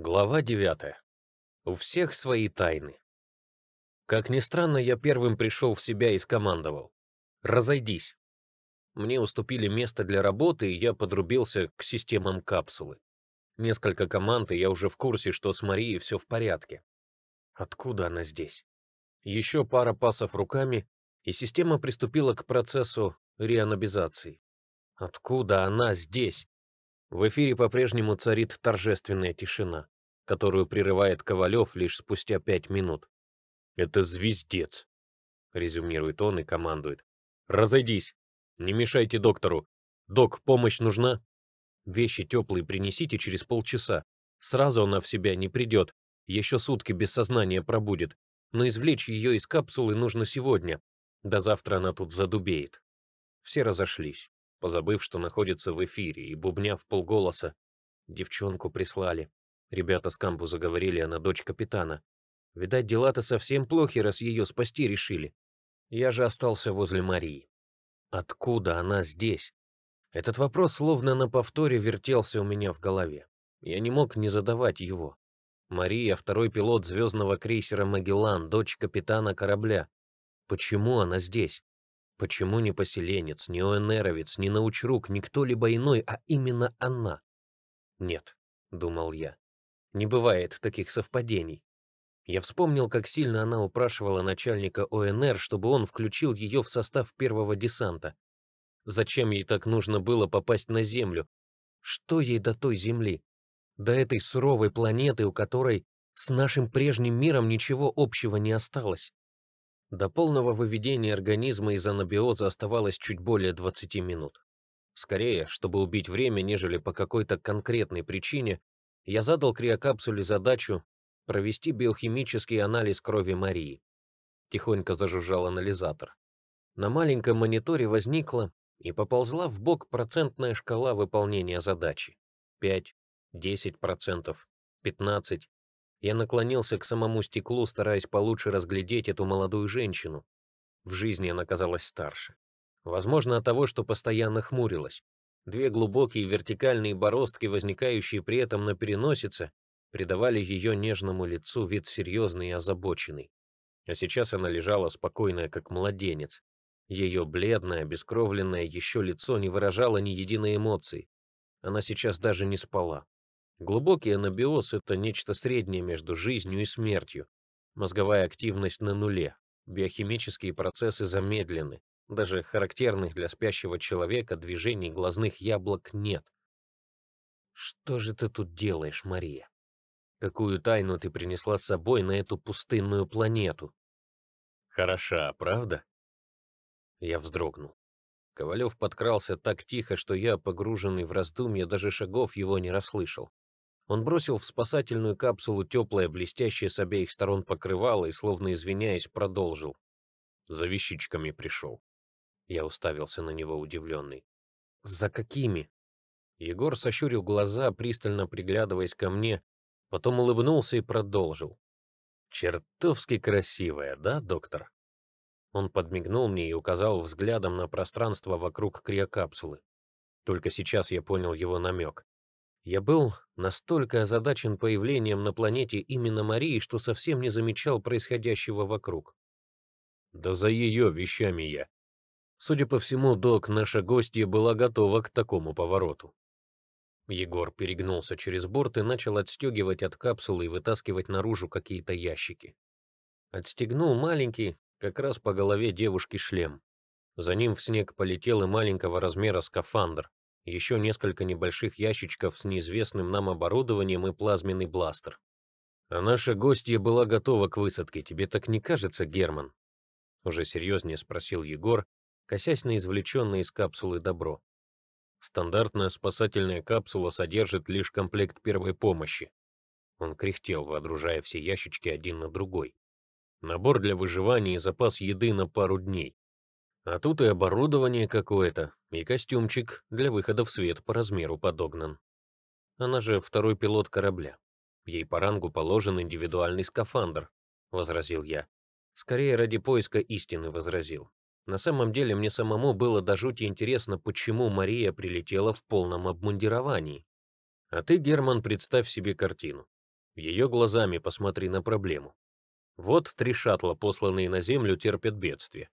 Глава 9. У всех свои тайны. Как ни странно, я первым пришел в себя и скомандовал. «Разойдись». Мне уступили место для работы, и я подрубился к системам капсулы. Несколько команд, и я уже в курсе, что с Марией все в порядке. Откуда она здесь? Еще пара пасов руками, и система приступила к процессу реанобизации. Откуда она здесь? В эфире по-прежнему царит торжественная тишина, которую прерывает Ковалев лишь спустя пять минут. «Это звездец», — резюмирует он и командует. «Разойдись! Не мешайте доктору! Док, помощь нужна?» «Вещи теплые принесите через полчаса. Сразу она в себя не придет, еще сутки без сознания пробудет. Но извлечь ее из капсулы нужно сегодня. До завтра она тут задубеет». Все разошлись позабыв, что находится в эфире, и бубня в полголоса. Девчонку прислали. Ребята с кампу заговорили, она дочь капитана. Видать, дела-то совсем плохи, раз ее спасти решили. Я же остался возле Марии. Откуда она здесь? Этот вопрос словно на повторе вертелся у меня в голове. Я не мог не задавать его. Мария — второй пилот звездного крейсера «Магеллан», дочь капитана корабля. Почему она здесь? Почему не поселенец, не ОНРовец, не научрук, не кто-либо иной, а именно она? Нет, думал я. Не бывает таких совпадений. Я вспомнил, как сильно она упрашивала начальника ОНР, чтобы он включил ее в состав первого десанта. Зачем ей так нужно было попасть на Землю? Что ей до той Земли? До этой суровой планеты, у которой с нашим прежним миром ничего общего не осталось. До полного выведения организма из анабиоза оставалось чуть более 20 минут. Скорее, чтобы убить время, нежели по какой-то конкретной причине, я задал криокапсуле задачу провести биохимический анализ крови Марии. Тихонько зажужжал анализатор. На маленьком мониторе возникла и поползла в бок процентная шкала выполнения задачи. 5, 10%, 15, я наклонился к самому стеклу, стараясь получше разглядеть эту молодую женщину. В жизни она казалась старше. Возможно, от того, что постоянно хмурилась. Две глубокие вертикальные бороздки, возникающие при этом на переносице, придавали ее нежному лицу вид серьезный и озабоченный. А сейчас она лежала спокойная, как младенец. Ее бледное, обескровленное еще лицо не выражало ни единой эмоции. Она сейчас даже не спала. Глубокий анабиоз — это нечто среднее между жизнью и смертью. Мозговая активность на нуле, биохимические процессы замедлены, даже характерных для спящего человека движений глазных яблок нет. Что же ты тут делаешь, Мария? Какую тайну ты принесла с собой на эту пустынную планету? Хороша, правда? Я вздрогнул. Ковалев подкрался так тихо, что я, погруженный в раздумья, даже шагов его не расслышал. Он бросил в спасательную капсулу теплое, блестящее с обеих сторон покрывало и, словно извиняясь, продолжил. «За вещичками пришел». Я уставился на него удивленный. «За какими?» Егор сощурил глаза, пристально приглядываясь ко мне, потом улыбнулся и продолжил. «Чертовски красивая, да, доктор?» Он подмигнул мне и указал взглядом на пространство вокруг криокапсулы. Только сейчас я понял его намек. Я был настолько озадачен появлением на планете именно Марии, что совсем не замечал происходящего вокруг. Да за ее вещами я. Судя по всему, док, наша гостья была готова к такому повороту. Егор перегнулся через борт и начал отстегивать от капсулы и вытаскивать наружу какие-то ящики. Отстегнул маленький, как раз по голове девушки шлем. За ним в снег полетел и маленького размера скафандр еще несколько небольших ящичков с неизвестным нам оборудованием и плазменный бластер. «А наша гостья была готова к высадке, тебе так не кажется, Герман?» Уже серьезнее спросил Егор, косясь на извлеченное из капсулы добро. «Стандартная спасательная капсула содержит лишь комплект первой помощи». Он кряхтел, водружая все ящички один на другой. «Набор для выживания и запас еды на пару дней. А тут и оборудование какое-то, и костюмчик для выхода в свет по размеру подогнан. Она же второй пилот корабля. Ей по рангу положен индивидуальный скафандр, возразил я. Скорее ради поиска истины возразил. На самом деле мне самому было до жути интересно, почему Мария прилетела в полном обмундировании. А ты, Герман, представь себе картину. Ее глазами посмотри на проблему. Вот три шаттла, посланные на Землю, терпят бедствие.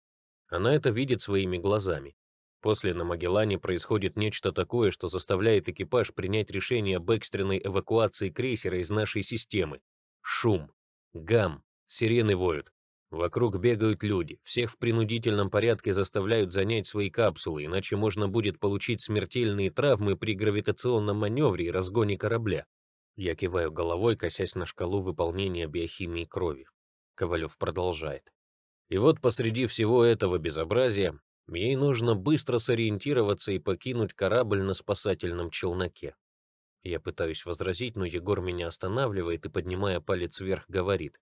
Она это видит своими глазами. После на Магеллане происходит нечто такое, что заставляет экипаж принять решение об экстренной эвакуации крейсера из нашей системы. Шум, гам, сирены воют. Вокруг бегают люди, всех в принудительном порядке заставляют занять свои капсулы, иначе можно будет получить смертельные травмы при гравитационном маневре и разгоне корабля. Я киваю головой, косясь на шкалу выполнения биохимии крови. Ковалев продолжает. И вот посреди всего этого безобразия ей нужно быстро сориентироваться и покинуть корабль на спасательном челноке. Я пытаюсь возразить, но Егор меня останавливает и, поднимая палец вверх, говорит.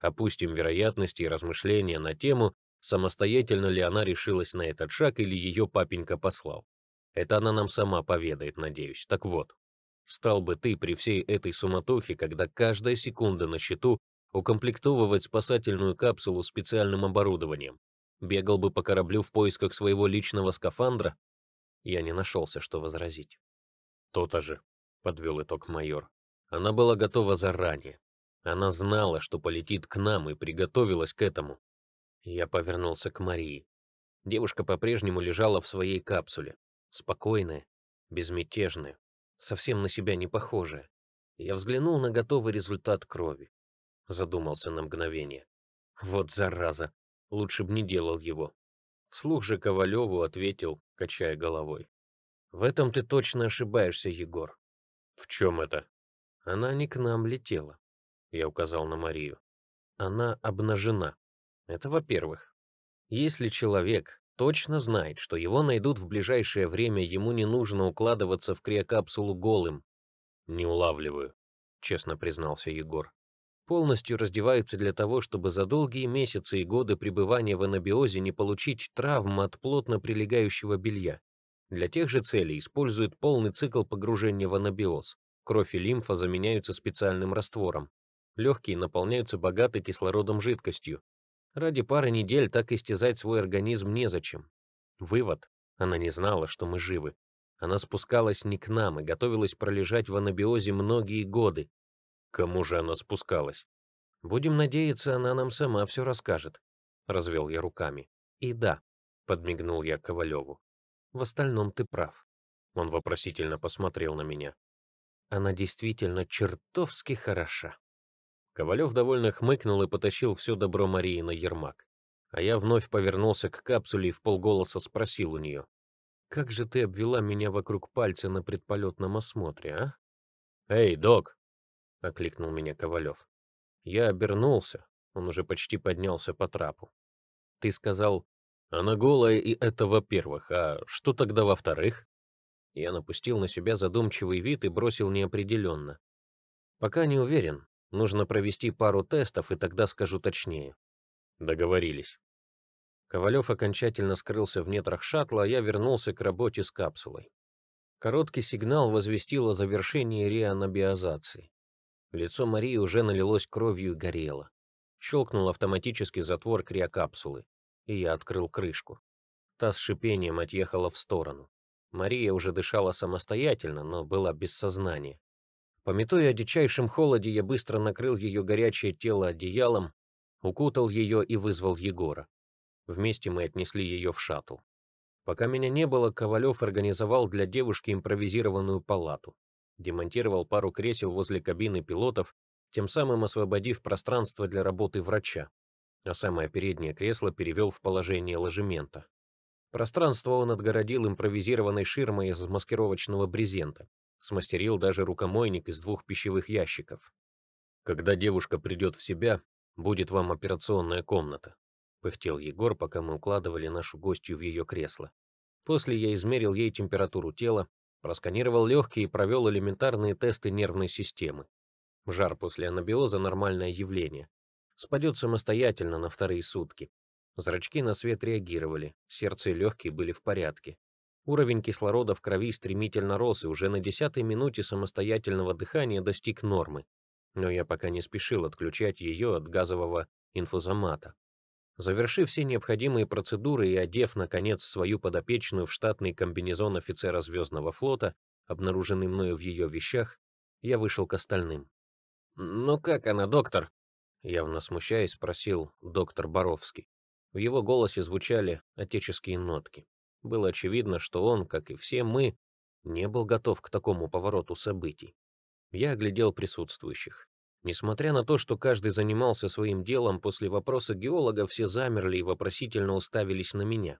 Опустим вероятности и размышления на тему, самостоятельно ли она решилась на этот шаг или ее папенька послал. Это она нам сама поведает, надеюсь. Так вот, стал бы ты при всей этой суматохе, когда каждая секунда на счету, укомплектовывать спасательную капсулу специальным оборудованием. Бегал бы по кораблю в поисках своего личного скафандра. Я не нашелся, что возразить. «То-то же», — подвел итог майор. Она была готова заранее. Она знала, что полетит к нам, и приготовилась к этому. Я повернулся к Марии. Девушка по-прежнему лежала в своей капсуле. Спокойная, безмятежная, совсем на себя не похожая. Я взглянул на готовый результат крови задумался на мгновение. «Вот зараза! Лучше б не делал его!» Вслух же Ковалеву ответил, качая головой. «В этом ты точно ошибаешься, Егор». «В чем это?» «Она не к нам летела», — я указал на Марию. «Она обнажена. Это во-первых. Если человек точно знает, что его найдут в ближайшее время, ему не нужно укладываться в криокапсулу голым». «Не улавливаю», — честно признался Егор полностью раздевается для того, чтобы за долгие месяцы и годы пребывания в анабиозе не получить травм от плотно прилегающего белья. Для тех же целей используют полный цикл погружения в анабиоз. Кровь и лимфа заменяются специальным раствором. Легкие наполняются богатой кислородом жидкостью. Ради пары недель так истязать свой организм незачем. Вывод. Она не знала, что мы живы. Она спускалась не к нам и готовилась пролежать в анабиозе многие годы, кому же она спускалась? Будем надеяться, она нам сама все расскажет, развел я руками. И да, подмигнул я Ковалеву. В остальном ты прав. Он вопросительно посмотрел на меня. Она действительно чертовски хороша. Ковалев довольно хмыкнул и потащил все добро Марии на Ермак. А я вновь повернулся к капсуле и в полголоса спросил у нее. «Как же ты обвела меня вокруг пальца на предполетном осмотре, а?» «Эй, док!» — окликнул меня Ковалев. Я обернулся, он уже почти поднялся по трапу. Ты сказал, она голая, и это во-первых, а что тогда во-вторых? Я напустил на себя задумчивый вид и бросил неопределенно. Пока не уверен, нужно провести пару тестов, и тогда скажу точнее. Договорились. Ковалев окончательно скрылся в нетрах шаттла, а я вернулся к работе с капсулой. Короткий сигнал возвестил о завершении реанабиозации. Лицо Марии уже налилось кровью и горело. Щелкнул автоматический затвор криокапсулы, и я открыл крышку. Та с шипением отъехала в сторону. Мария уже дышала самостоятельно, но была без сознания. Пометуя о дичайшем холоде, я быстро накрыл ее горячее тело одеялом, укутал ее и вызвал Егора. Вместе мы отнесли ее в шаттл. Пока меня не было, Ковалев организовал для девушки импровизированную палату демонтировал пару кресел возле кабины пилотов, тем самым освободив пространство для работы врача, а самое переднее кресло перевел в положение ложемента. Пространство он отгородил импровизированной ширмой из маскировочного брезента, смастерил даже рукомойник из двух пищевых ящиков. «Когда девушка придет в себя, будет вам операционная комната», пыхтел Егор, пока мы укладывали нашу гостью в ее кресло. После я измерил ей температуру тела, Просканировал легкие и провел элементарные тесты нервной системы. Жар после анабиоза — нормальное явление. Спадет самостоятельно на вторые сутки. Зрачки на свет реагировали, сердце и легкие были в порядке. Уровень кислорода в крови стремительно рос и уже на десятой минуте самостоятельного дыхания достиг нормы. Но я пока не спешил отключать ее от газового инфузомата. Завершив все необходимые процедуры и одев, наконец, свою подопечную в штатный комбинезон офицера Звездного флота, обнаруженный мною в ее вещах, я вышел к остальным. «Ну как она, доктор?» Явно смущаясь, спросил доктор Боровский. В его голосе звучали отеческие нотки. Было очевидно, что он, как и все мы, не был готов к такому повороту событий. Я оглядел присутствующих. Несмотря на то, что каждый занимался своим делом, после вопроса геолога все замерли и вопросительно уставились на меня.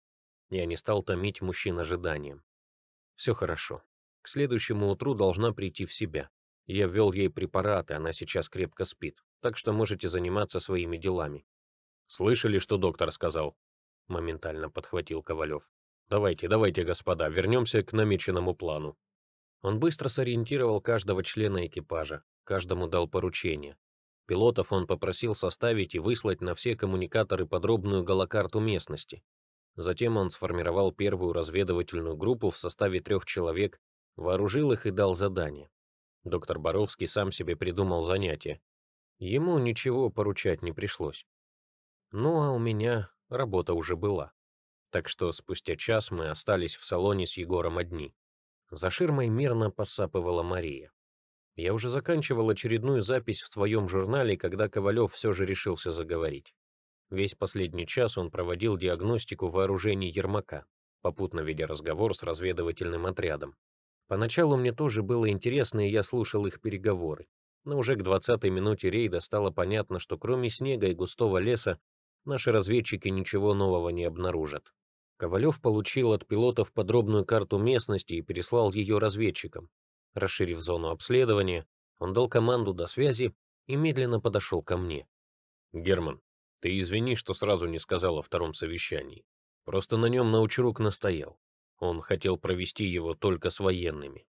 Я не стал томить мужчин ожиданием. Все хорошо. К следующему утру должна прийти в себя. Я ввел ей препараты, она сейчас крепко спит, так что можете заниматься своими делами. Слышали, что доктор сказал? Моментально подхватил Ковалев. Давайте, давайте, господа, вернемся к намеченному плану. Он быстро сориентировал каждого члена экипажа каждому дал поручение. Пилотов он попросил составить и выслать на все коммуникаторы подробную галокарту местности. Затем он сформировал первую разведывательную группу в составе трех человек, вооружил их и дал задание. Доктор Боровский сам себе придумал занятие. Ему ничего поручать не пришлось. Ну а у меня работа уже была. Так что спустя час мы остались в салоне с Егором одни. За ширмой мирно посапывала Мария. Я уже заканчивал очередную запись в своем журнале, когда Ковалев все же решился заговорить. Весь последний час он проводил диагностику вооружений Ермака, попутно ведя разговор с разведывательным отрядом. Поначалу мне тоже было интересно, и я слушал их переговоры. Но уже к 20-й минуте рейда стало понятно, что кроме снега и густого леса наши разведчики ничего нового не обнаружат. Ковалев получил от пилотов подробную карту местности и переслал ее разведчикам. Расширив зону обследования, он дал команду до связи и медленно подошел ко мне. «Герман, ты извини, что сразу не сказал о втором совещании. Просто на нем научрук настоял. Он хотел провести его только с военными».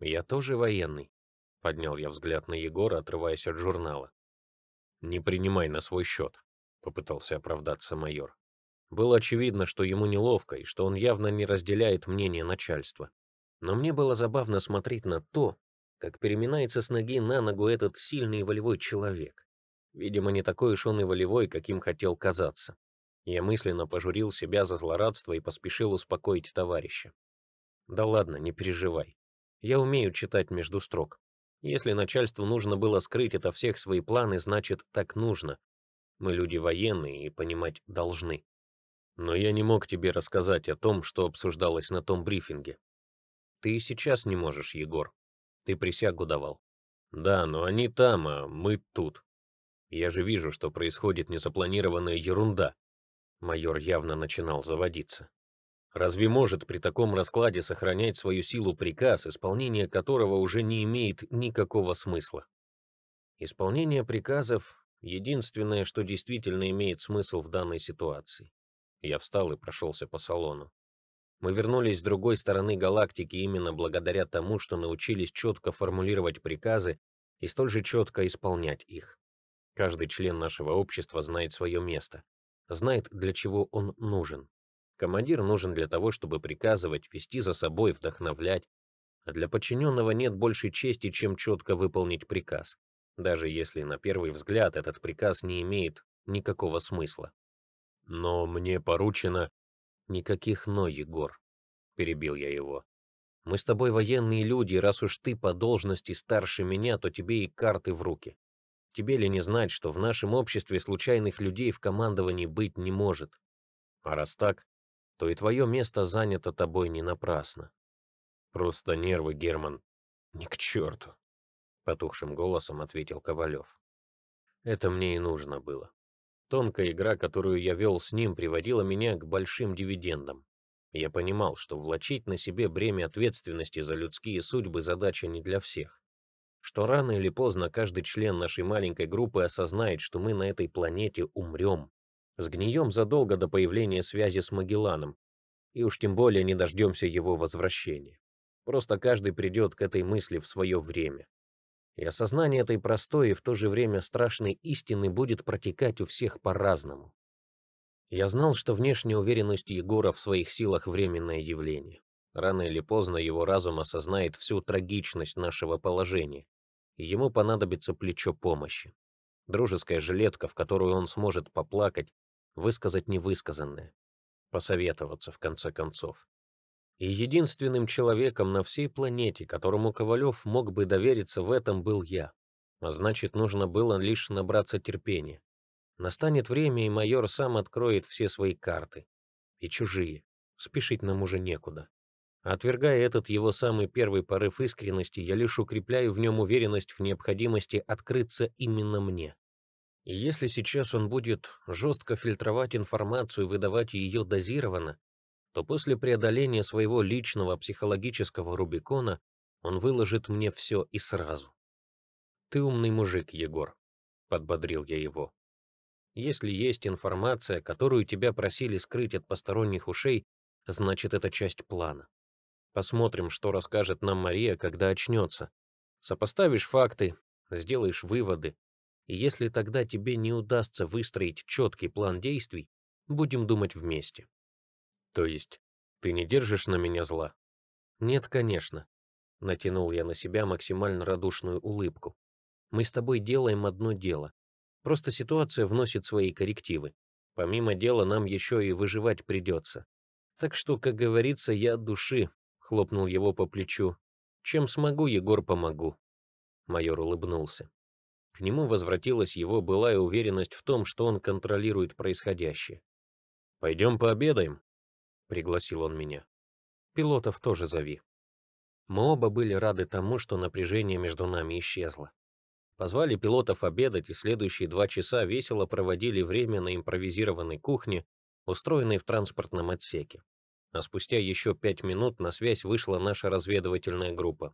«Я тоже военный», — поднял я взгляд на Егора, отрываясь от журнала. «Не принимай на свой счет», — попытался оправдаться майор. Было очевидно, что ему неловко и что он явно не разделяет мнение начальства. Но мне было забавно смотреть на то, как переминается с ноги на ногу этот сильный и волевой человек. Видимо, не такой уж он и волевой, каким хотел казаться. Я мысленно пожурил себя за злорадство и поспешил успокоить товарища. «Да ладно, не переживай. Я умею читать между строк. Если начальству нужно было скрыть ото всех свои планы, значит, так нужно. Мы люди военные и понимать должны». «Но я не мог тебе рассказать о том, что обсуждалось на том брифинге. Ты и сейчас не можешь, Егор. Ты присягу давал. Да, но они там, а мы тут. Я же вижу, что происходит незапланированная ерунда. Майор явно начинал заводиться. Разве может при таком раскладе сохранять свою силу приказ, исполнение которого уже не имеет никакого смысла? Исполнение приказов — единственное, что действительно имеет смысл в данной ситуации. Я встал и прошелся по салону. Мы вернулись с другой стороны галактики именно благодаря тому, что научились четко формулировать приказы и столь же четко исполнять их. Каждый член нашего общества знает свое место, знает, для чего он нужен. Командир нужен для того, чтобы приказывать, вести за собой, вдохновлять. А для подчиненного нет большей чести, чем четко выполнить приказ, даже если на первый взгляд этот приказ не имеет никакого смысла. «Но мне поручено «Никаких «но», Егор», — перебил я его. «Мы с тобой военные люди, и раз уж ты по должности старше меня, то тебе и карты в руки. Тебе ли не знать, что в нашем обществе случайных людей в командовании быть не может? А раз так, то и твое место занято тобой не напрасно. Просто нервы, Герман. Ни к черту!» — потухшим голосом ответил Ковалев. «Это мне и нужно было. Тонкая игра, которую я вел с ним, приводила меня к большим дивидендам. Я понимал, что влачить на себе бремя ответственности за людские судьбы задача не для всех. Что рано или поздно каждый член нашей маленькой группы осознает, что мы на этой планете умрем. Сгнием задолго до появления связи с Магелланом. И уж тем более не дождемся его возвращения. Просто каждый придет к этой мысли в свое время. И осознание этой простой и в то же время страшной истины будет протекать у всех по-разному. Я знал, что внешняя уверенность Егора в своих силах — временное явление. Рано или поздно его разум осознает всю трагичность нашего положения, и ему понадобится плечо помощи. Дружеская жилетка, в которую он сможет поплакать, высказать невысказанное, посоветоваться в конце концов. И единственным человеком на всей планете, которому Ковалев мог бы довериться в этом, был я. А значит, нужно было лишь набраться терпения. Настанет время, и майор сам откроет все свои карты. И чужие. Спешить нам уже некуда. Отвергая этот его самый первый порыв искренности, я лишь укрепляю в нем уверенность в необходимости открыться именно мне. И если сейчас он будет жестко фильтровать информацию и выдавать ее дозированно, то после преодоления своего личного психологического Рубикона он выложит мне все и сразу. «Ты умный мужик, Егор», — подбодрил я его. «Если есть информация, которую тебя просили скрыть от посторонних ушей, значит, это часть плана. Посмотрим, что расскажет нам Мария, когда очнется. Сопоставишь факты, сделаешь выводы. И если тогда тебе не удастся выстроить четкий план действий, будем думать вместе. То есть, ты не держишь на меня зла? Нет, конечно. Натянул я на себя максимально радушную улыбку. Мы с тобой делаем одно дело. Просто ситуация вносит свои коррективы. Помимо дела нам еще и выживать придется. Так что, как говорится, я от души, хлопнул его по плечу. Чем смогу, Егор, помогу. Майор улыбнулся. К нему возвратилась его былая уверенность в том, что он контролирует происходящее. «Пойдем пообедаем», пригласил он меня. Пилотов тоже зови. Мы оба были рады тому, что напряжение между нами исчезло. Позвали пилотов обедать, и следующие два часа весело проводили время на импровизированной кухне, устроенной в транспортном отсеке. А спустя еще пять минут на связь вышла наша разведывательная группа.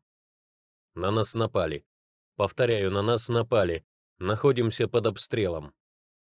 «На нас напали. Повторяю, на нас напали. Находимся под обстрелом.